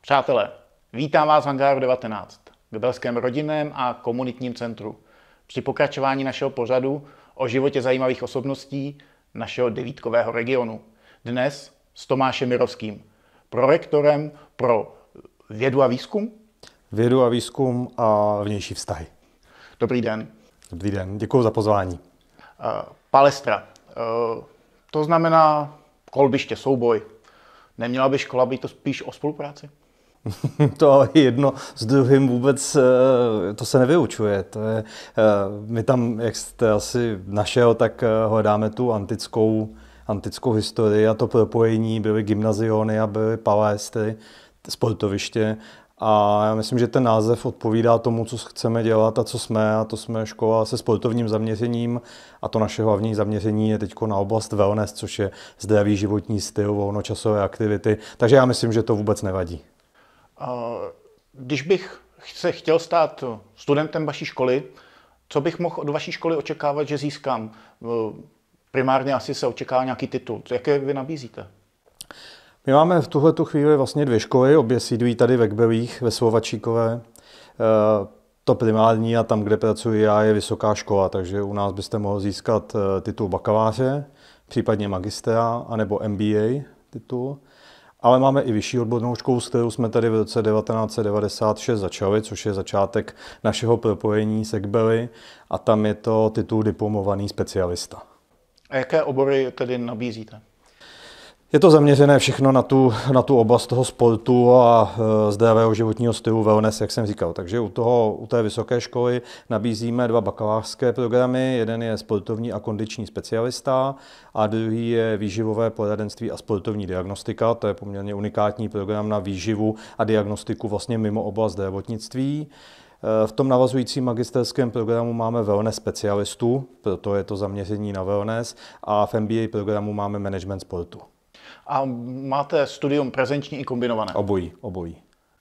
Přátelé, vítám vás v Hangáru 19, Belském rodinném a komunitním centru. Při pokračování našeho pořadu o životě zajímavých osobností našeho devítkového regionu. Dnes s Tomášem Mirovským, prorektorem pro vědu a výzkum. Vědu a výzkum a vnější vztahy. Dobrý den. Dobrý den, děkuji za pozvání. Uh, palestra. Uh, to znamená kolbiště, souboj. Neměla by škola být to spíš o spolupráci? To jedno s druhým vůbec, eh, to se nevyučuje. To je, eh, my tam, jak jste asi našel, tak eh, hledáme tu antickou, antickou historii a to propojení byly gymnaziony a byly palestry, sportoviště. A já myslím, že ten název odpovídá tomu, co chceme dělat a co jsme. A to jsme škola se sportovním zaměřením. A to naše hlavní zaměření je teď na oblast wellness, což je zdravý životní styl, volnočasové aktivity. Takže já myslím, že to vůbec nevadí. Když bych se chtěl stát studentem vaší školy, co bych mohl od vaší školy očekávat, že získám? Eh, primárně asi se očekává nějaký titul. Jaké vy nabízíte? My máme v tuhle chvíli vlastně dvě školy, obě sídlí tady ve Kbelích, ve Slovačíkové. Eh, to primární a tam, kde pracuji já, je vysoká škola, takže u nás byste mohl získat eh, titul bakaláře, případně magistra, anebo MBA titul ale máme i vyšší odbornou školu, s kterou jsme tady v roce 1996 začali, což je začátek našeho propojení s Ekbeli a tam je to titul diplomovaný specialista. A jaké obory tedy nabízíte? Je to zaměřené všechno na tu, na tu oblast toho sportu a e, zdravého životního stylu wellness, jak jsem říkal. Takže u, toho, u té vysoké školy nabízíme dva bakalářské programy. Jeden je sportovní a kondiční specialista a druhý je výživové poradenství a sportovní diagnostika. To je poměrně unikátní program na výživu a diagnostiku vlastně mimo oblast zdravotnictví. E, v tom navazujícím magisterském programu máme wellness specialistů, proto je to zaměření na wellness, a v MBA programu máme management sportu a máte studium prezenční i kombinované? Obojí, obojí.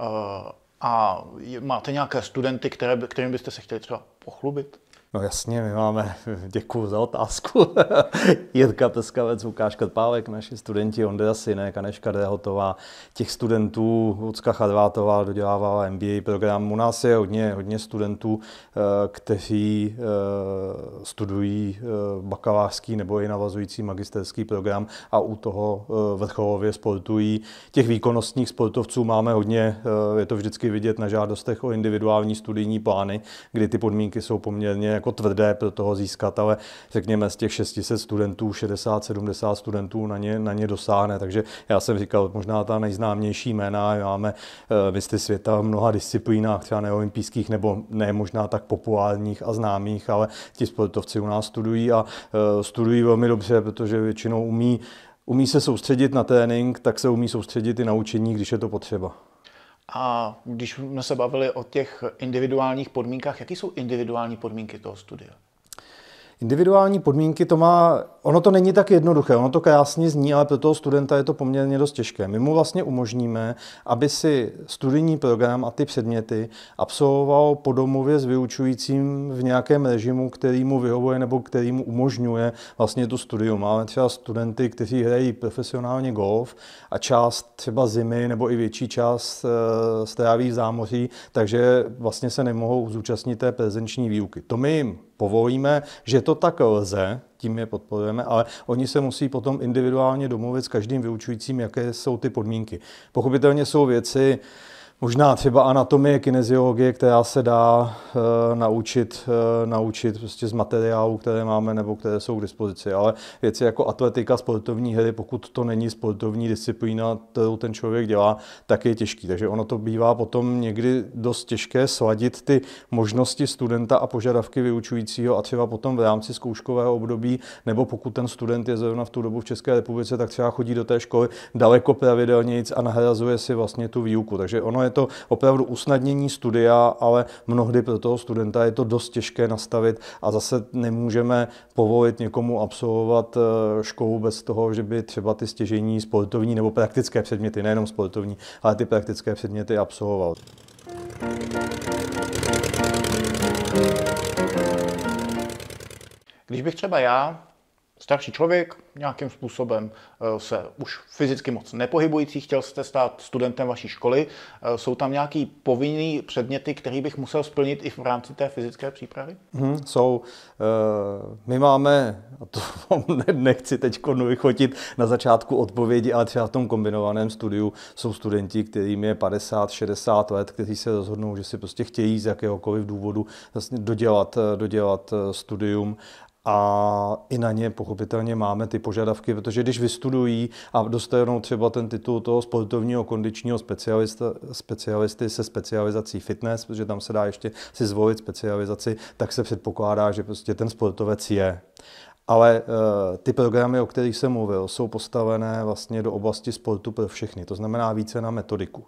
Eh, a máte nějaké studenty, které, kterým byste se chtěli třeba pochlubit? No jasně, my máme, děkuji za otázku, Jirka Peskavec, Lukáš Krpálek, naši studenti Ondra Sinek, Aneška Dehotová, těch studentů, Lucka Chadvátová dodělávala MBA program. U nás je hodně, hodně studentů, eh, kteří eh, studují eh, bakalářský nebo i navazující magisterský program a u toho vrcholově sportují. Těch výkonnostních sportovců máme hodně, je to vždycky vidět na žádostech o individuální studijní plány, kdy ty podmínky jsou poměrně jako tvrdé pro toho získat, ale řekněme z těch 600 studentů, 60-70 studentů na ně, na ně dosáhne. Takže já jsem říkal, možná ta nejznámější jména, máme eh, mistry světa v mnoha disciplínách, třeba neolimpijských nebo ne možná tak populárních a známých, ale ti sportovci u nás studují a eh, studují velmi dobře, protože většinou umí umí se soustředit na trénink, tak se umí soustředit i na učení, když je to potřeba. A když jsme se bavili o těch individuálních podmínkách, jaké jsou individuální podmínky toho studia? Individuální podmínky to má, ono to není tak jednoduché, ono to krásně zní, ale pro toho studenta je to poměrně dost těžké. My mu vlastně umožníme, aby si studijní program a ty předměty absolvoval po domově s vyučujícím v nějakém režimu, který mu vyhovuje nebo který mu umožňuje vlastně tu studium. Máme třeba studenty, kteří hrají profesionálně golf a část třeba zimy nebo i větší část eh, stráví v zámoří, takže vlastně se nemohou zúčastnit té prezenční výuky. To my jim povolíme, že to tak lze, tím je podporujeme, ale oni se musí potom individuálně domluvit s každým vyučujícím, jaké jsou ty podmínky. Pochopitelně jsou věci, Možná třeba anatomie, kineziologie, která se dá e, naučit, e, naučit prostě z materiálu, které máme nebo které jsou k dispozici. Ale věci jako atletika, sportovní hry, pokud to není sportovní disciplína, kterou ten člověk dělá, tak je těžký. Takže ono to bývá potom někdy dost těžké sladit ty možnosti studenta a požadavky vyučujícího a třeba potom v rámci zkouškového období, nebo pokud ten student je zrovna v tu dobu v České republice, tak třeba chodí do té školy daleko pravidelnějc a nahrazuje si vlastně tu výuku. Takže ono je to opravdu usnadnění studia, ale mnohdy pro toho studenta je to dost těžké nastavit a zase nemůžeme povolit někomu absolvovat eh, školu bez toho, že by třeba ty stěžení sportovní nebo praktické předměty, nejenom sportovní, ale ty praktické předměty absolvoval. Když bych třeba já starší člověk, nějakým způsobem eh, se už fyzicky moc nepohybující, chtěl jste stát studentem vaší školy, eh, jsou tam nějaký povinný předměty, které bych musel splnit i v rámci té fyzické přípravy? Hmm, jsou. Eh, my máme, a to nechci teď vychotit na začátku odpovědi, ale třeba v tom kombinovaném studiu jsou studenti, kterým je 50, 60 let, kteří se rozhodnou, že si prostě chtějí z jakéhokoliv důvodu vlastně dodělat, dodělat studium a i na ně pochopitelně máme ty požadavky, protože když vystudují a dostanou třeba ten titul toho sportovního kondičního specialista, specialisty se specializací fitness, protože tam se dá ještě si zvolit specializaci, tak se předpokládá, že prostě ten sportovec je. Ale e, ty programy, o kterých jsem mluvil, jsou postavené vlastně do oblasti sportu pro všechny, to znamená více na metodiku.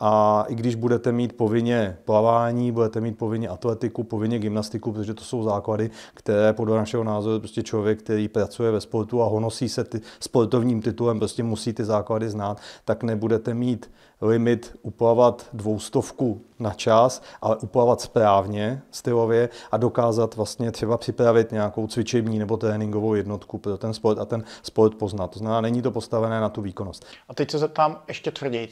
A i když budete mít povinně plavání, budete mít povinně atletiku, povinně gymnastiku, protože to jsou základy, které podle našeho názoru prostě člověk, který pracuje ve sportu a honosí se ty, sportovním titulem, prostě musí ty základy znát, tak nebudete mít limit uplavat dvoustovku na čas, ale uplavat správně stylově a dokázat vlastně třeba připravit nějakou cvičební nebo tréninkovou jednotku pro ten sport a ten sport poznat. To znamená, není to postavené na tu výkonnost. A teď se zeptám ještě tvrději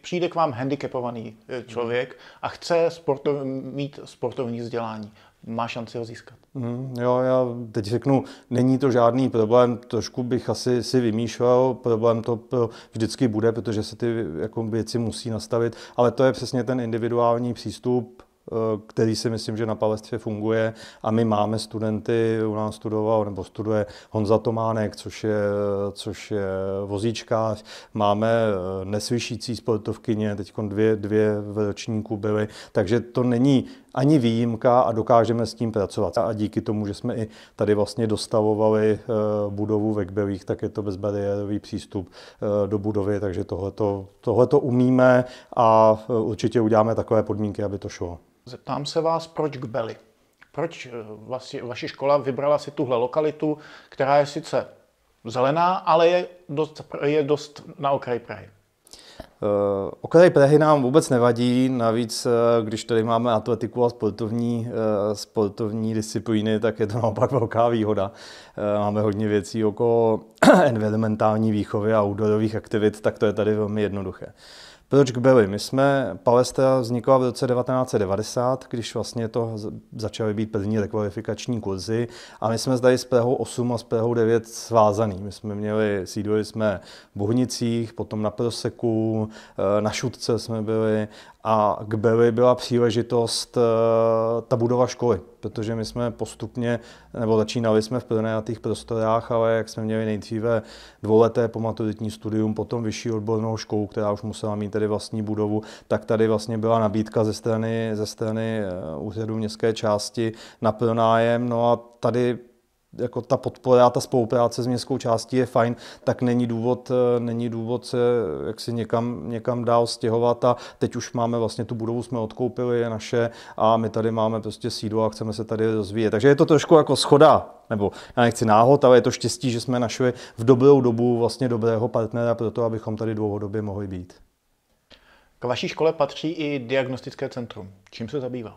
přijde k vám handicapovaný eh, člověk a chce sportov, mít sportovní vzdělání, má šanci ho získat. Mm, jo, já teď řeknu, není to žádný problém, trošku bych asi si vymýšlel, problém to pro, vždycky bude, protože se ty eh, jako, věci musí nastavit, ale to je přesně ten individuální přístup, Eh, který si myslím, že na palestvě funguje. A my máme studenty, u nás studoval nebo studuje Honza Tománek, což je, což je vozíčkář. Máme eh, nesvyšící sportovkyně, teď dvě, dvě v ročníku byly. Takže to není ani výjimka a dokážeme s tím pracovat. A díky tomu, že jsme i tady vlastně dostavovali eh, budovu ve Kbelích, tak je to bezbariérový přístup eh, do budovy, takže tohleto, tohleto umíme a eh, určitě uděláme takové podmínky, aby to šlo. Zeptám se vás, proč Kbely? Proč vlastně vaše škola vybrala si tuhle lokalitu, která je sice zelená, ale je dost, je dost na okraji Prahy? Eh, Okraj Prahy nám vůbec nevadí, navíc eh, když tady máme atletiku a sportovní, eh, sportovní disciplíny, tak je to naopak velká výhoda. Máme hodně věcí okolo environmentální výchovy a outdoorových aktivit, tak to je tady velmi jednoduché. Proč k Byli? My jsme, Palestra vznikla v roce 1990, když vlastně to začaly být první rekvalifikační kurzy a my jsme zde s Prahou 8 a s Prahou 9 svázaný. My jsme měli, sídlili jsme v Bohnicích, potom na Proseku, eh, na Šutce jsme byli a k Beli byla příležitost eh, ta budova školy, protože my jsme postupně, nebo začínali jsme v pronajatých prostorách, ale jak jsme měli nejdříve dvouleté pomaturitní studium, potom vyšší odbornou školu, která už musela mít tedy vlastní budovu, tak tady vlastně byla nabídka ze strany, ze strany eh, úřadu městské části na pronájem, no a tady jako ta podpora, ta spolupráce s městskou částí je fajn, tak není důvod, eh, není důvod se eh, jak si někam, někam dál stěhovat a teď už máme vlastně tu budovu, jsme odkoupili, je naše a my tady máme prostě sídlo a chceme se tady rozvíjet. Takže je to trošku jako schoda nebo já nechci náhod, ale je to štěstí, že jsme našli v dobrou dobu vlastně dobrého partnera pro to, abychom tady dlouhodobě mohli být. K vaší škole patří i diagnostické centrum. Čím se zabývá?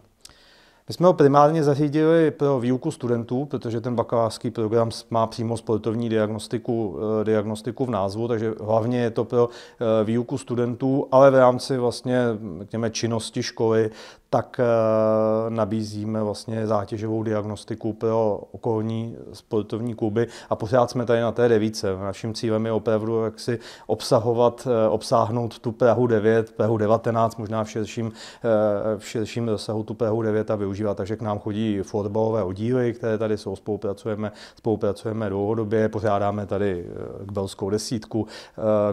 My jsme ho primárně zařídili pro výuku studentů, protože ten bakalářský program má přímo sportovní diagnostiku, eh, diagnostiku v názvu, takže hlavně je to pro eh, výuku studentů, ale v rámci vlastně, řekněme, činnosti školy, tak eh, nabízíme vlastně zátěžovou diagnostiku pro okolní sportovní kluby a pořád jsme tady na té devíce. Naším cílem je opravdu jak si obsahovat, eh, obsáhnout tu Prahu 9, Prahu 19, možná v širším, eh, v širším rozsahu tu Prahu 9 a využívat. Takže k nám chodí fotbalové oddíly, které tady jsou, spolupracujeme, spolupracujeme dlouhodobě, pořádáme tady belskou desítku,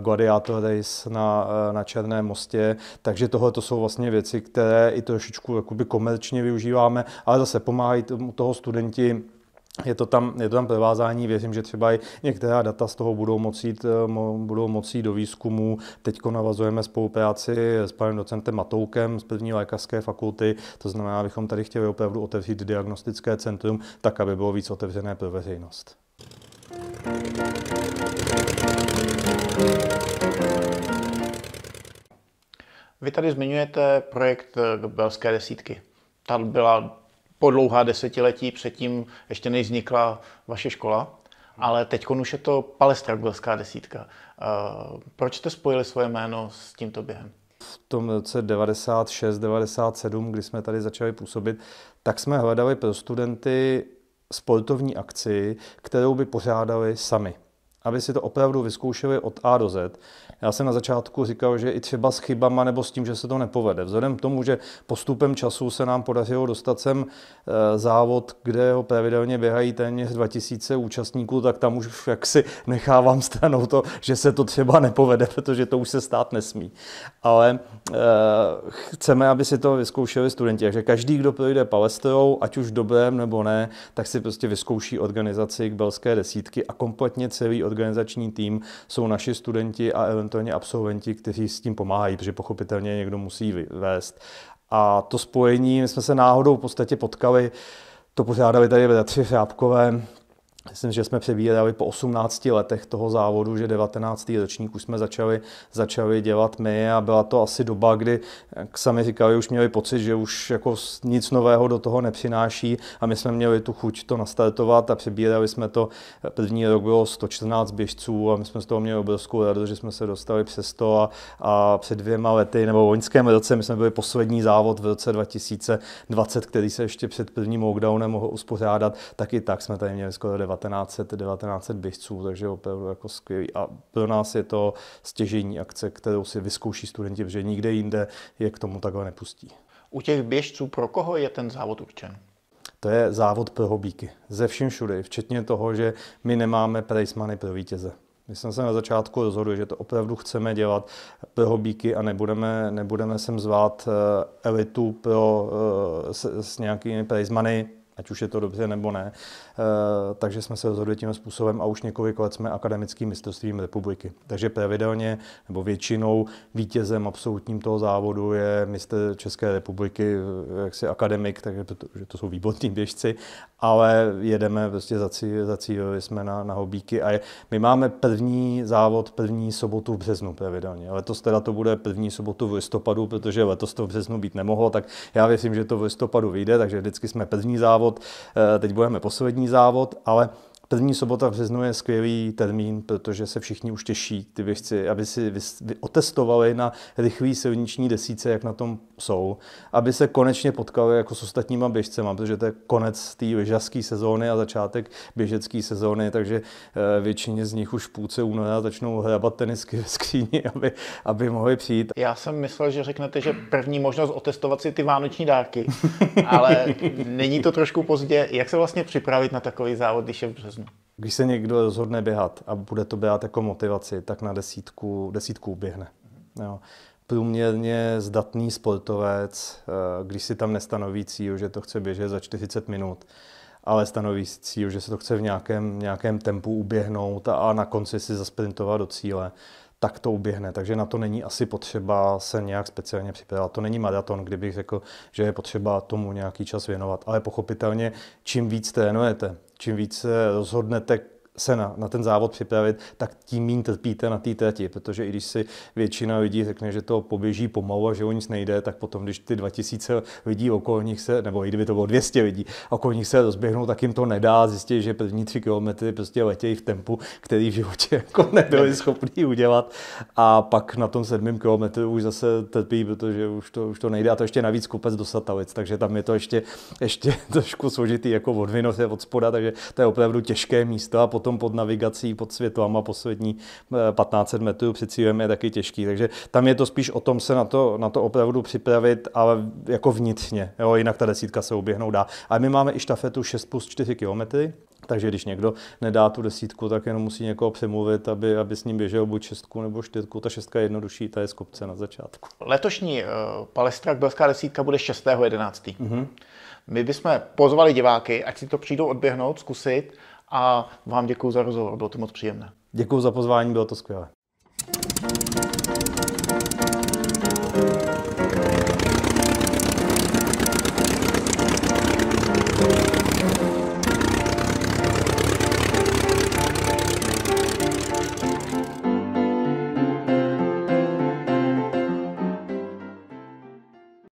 Gladiator Race na, na Černém mostě, takže tohle to jsou vlastně věci, které i to trošičku jakoby komerčně využíváme, ale zase pomáhají tomu toho studenti je to, tam, je to tam provázání, věřím, že třeba i některá data z toho budou moci, eh, budou moci do výzkumu. Teď navazujeme spolupráci s panem docentem Matoukem z první lékařské fakulty, to znamená, abychom tady chtěli opravdu otevřít diagnostické centrum, tak aby bylo víc otevřené pro veřejnost. Vy tady zmiňujete projekt eh, Belské desítky. Ta byla po dlouhá desetiletí předtím, ještě než vznikla vaše škola, ale teď už je to Palestra Belská desítka. Eh, proč jste spojili svoje jméno s tímto během? v tom roce 96-97, kdy jsme tady začali působit, tak jsme hledali pro studenty sportovní akci, kterou by pořádali sami aby si to opravdu vyzkoušeli od A do Z. Já jsem na začátku říkal, že i třeba s chybama nebo s tím, že se to nepovede. Vzhledem k tomu, že postupem času se nám podařilo dostat sem eh, závod, kde ho pravidelně běhají téměř 2000 účastníků, tak tam už jaksi nechávám stranou to, že se to třeba nepovede, protože to už se stát nesmí. Ale eh, chceme, aby si to vyzkoušeli studenti. Takže každý, kdo projde palestrou, ať už dobrém nebo ne, tak si prostě vyzkouší organizaci k belské desítky a kompletně celý organizační tým jsou naši studenti a eventuálně absolventi, kteří s tím pomáhají, protože pochopitelně někdo musí vést. A to spojení, my jsme se náhodou v podstatě potkali, to pořádali tady ve Tři Řábkové, Myslím, že jsme přebírali po 18 letech toho závodu, že 19. ročník už jsme začali, začali dělat my a byla to asi doba, kdy, jak sami říkali, už měli pocit, že už jako nic nového do toho nepřináší a my jsme měli tu chuť to nastartovat a přebírali jsme to. První rok bylo 114 běžců a my jsme z toho měli obrovskou radost, že jsme se dostali přes 100 a, a před dvěma lety nebo v loňském roce my jsme byli poslední závod v roce 2020, který se ještě před prvním lockdownem mohl uspořádat, tak i tak jsme tady měli skoro 19 1900, 1900 běžců, takže opravdu jako skvělý. A pro nás je to stěžení akce, kterou si vyzkouší studenti, protože nikde jinde je k tomu takhle nepustí. U těch běžců pro koho je ten závod určen? To je závod pro hobíky. Ze vším všude, včetně toho, že my nemáme prejsmany pro vítěze. My jsme se na začátku rozhodli, že to opravdu chceme dělat pro hobíky a nebudeme, nebudeme sem zvát eh, elitu pro, eh, s, s nějakými prejzmany, ať už je to dobře nebo ne. Eh, takže jsme se rozhodli tím způsobem a už několik let jsme akademickým mistrovstvím republiky. Takže pravidelně nebo většinou vítězem absolutním toho závodu je mistr České republiky, eh, jaksi akademik, takže to, že to jsou výborní běžci, ale jedeme, prostě za cíl, jsme na, na hobíky a je, my máme první závod první sobotu v březnu pravidelně. Letos teda to bude první sobotu v listopadu, protože letos to v březnu být nemohlo, tak já věřím, že to v listopadu vyjde, takže vždycky jsme první závod, eh, teď budeme poslední závod, ale První sobota v březnu je skvělý termín, protože se všichni už těší ty věci, aby si otestovali na rychlý silniční desíce, jak na tom jsou, aby se konečně potkali jako s ostatníma běžcema, protože to je konec té lyžařské sezóny a začátek běžecké sezóny, takže eh, většině z nich už v půlce února začnou hrabat tenisky ve skříni, aby, aby mohli přijít. Já jsem myslel, že řeknete, že první možnost otestovat si ty vánoční dárky, ale není to trošku pozdě. Jak se vlastně připravit na takový závod, když je v březnu? jasný. Když se někdo rozhodne běhat a bude to běhat jako motivaci, tak na desítku, desítku běhne. Jo. Průměrně zdatný sportovec, eh, když si tam nestanoví cíl, že to chce běžet za 40 minut, ale stanoví si cíl, že se to chce v nějakém, nějakém tempu uběhnout a, a na konci si zasprintovat do cíle, tak to uběhne. Takže na to není asi potřeba se nějak speciálně připravovat. To není maraton, kdybych řekl, že je potřeba tomu nějaký čas věnovat. Ale pochopitelně, čím víc trénujete, čím více rozhodnete, se na, na ten závod připravit, tak tím méně trpíte na té trati, protože i když si většina lidí řekne, že to poběží pomalu a že o nic nejde, tak potom, když ty 2000 lidí nich se, nebo i kdyby to bylo 200 lidí, nich se rozběhnou, tak jim to nedá, zjistí, že první 3 kilometry prostě letějí v tempu, který v životě jako nebyli schopni udělat a pak na tom sedmém kilometru už zase trpí, protože už to, už to nejde a to ještě navíc kupec do satelic, takže tam je to ještě, ještě trošku složitý jako od vinoře, od spoda, takže to je opravdu těžké místo a potom potom pod navigací, pod světlama poslední 1500 eh, metrů před cílem je taky těžký. Takže tam je to spíš o tom se na to, na to opravdu připravit, ale jako vnitřně. Jo, jinak ta desítka se uběhnout dá. A my máme i štafetu 6 plus 4 km. takže když někdo nedá tu desítku, tak jenom musí někoho přemluvit, aby, aby s ním běžel buď šestku nebo čtyřku. Ta šestka je jednodušší, ta je z kopce na začátku. Letošní uh, palestra Belská desítka bude 6.11. Mm-hmm. My bychom pozvali diváky, ať si to přijdou odběhnout, zkusit a vám děkuji za rozhovor, bylo to moc příjemné. Děkuji za pozvání, bylo to skvělé.